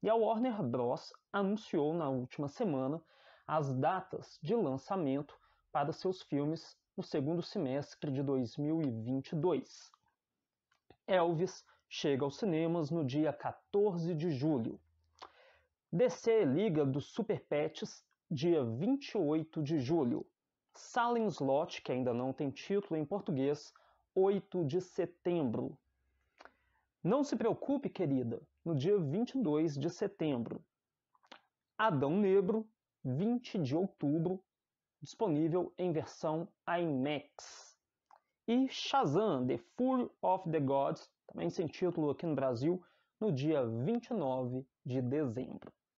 E a Warner Bros. anunciou na última semana as datas de lançamento para seus filmes no segundo semestre de 2022. Elvis chega aos cinemas no dia 14 de julho. DC Liga dos Super Pets, dia 28 de julho. Salem Slot, que ainda não tem título em português, 8 de setembro. Não se preocupe, querida, no dia 22 de setembro. Adão Negro, 20 de outubro, disponível em versão IMAX. E Shazam, The Fool of the Gods, também sem título aqui no Brasil, no dia 29 de dezembro.